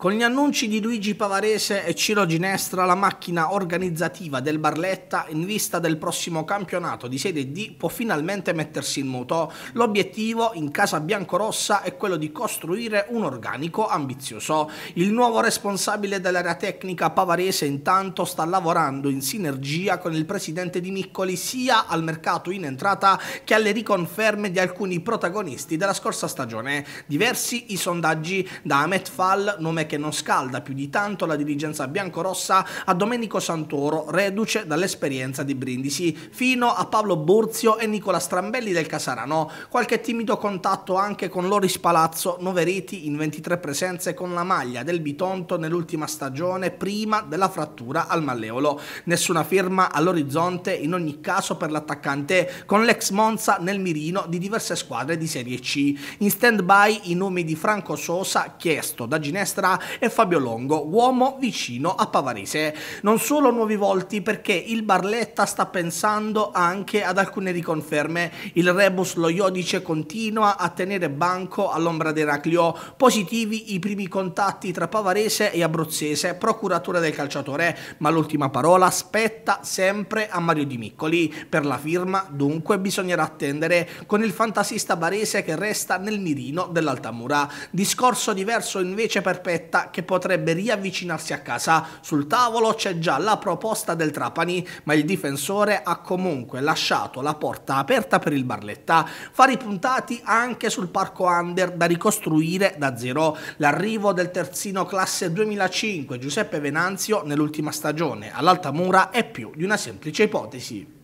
Con gli annunci di Luigi Pavarese e Ciro Ginestra, la macchina organizzativa del Barletta, in vista del prossimo campionato di Serie D, può finalmente mettersi in moto. L'obiettivo in casa biancorossa è quello di costruire un organico ambizioso. Il nuovo responsabile dell'area tecnica Pavarese intanto sta lavorando in sinergia con il presidente di Miccoli sia al mercato in entrata che alle riconferme di alcuni protagonisti della scorsa stagione. Diversi i sondaggi da Ahmed Fall, nome che non scalda più di tanto la dirigenza biancorossa a Domenico Santoro, reduce dall'esperienza di Brindisi, fino a Paolo Burzio e Nicola Strambelli del Casarano. Qualche timido contatto anche con Loris Palazzo, Noveriti in 23 presenze con la maglia del Bitonto nell'ultima stagione prima della frattura al malleolo. Nessuna firma all'orizzonte in ogni caso per l'attaccante con l'ex Monza nel mirino di diverse squadre di Serie C. In stand by i nomi di Franco Sosa chiesto da Ginestra e Fabio Longo, uomo vicino a Pavarese. Non solo nuovi volti perché il Barletta sta pensando anche ad alcune riconferme. Il Rebus lo Iodice continua a tenere banco all'ombra di Eraclio. Positivi i primi contatti tra Pavarese e Abruzzese, procuratore del calciatore, ma l'ultima parola spetta sempre a Mario Di Miccoli. Per la firma dunque bisognerà attendere con il fantasista barese che resta nel mirino dell'Altamura. Discorso diverso invece per Petta Benedetta che potrebbe riavvicinarsi a casa. Sul tavolo c'è già la proposta del Trapani, ma il difensore ha comunque lasciato la porta aperta per il Barletta. Fari puntati anche sul parco under da ricostruire da zero. L'arrivo del terzino classe 2005 Giuseppe Venanzio nell'ultima stagione all'Altamura è più di una semplice ipotesi.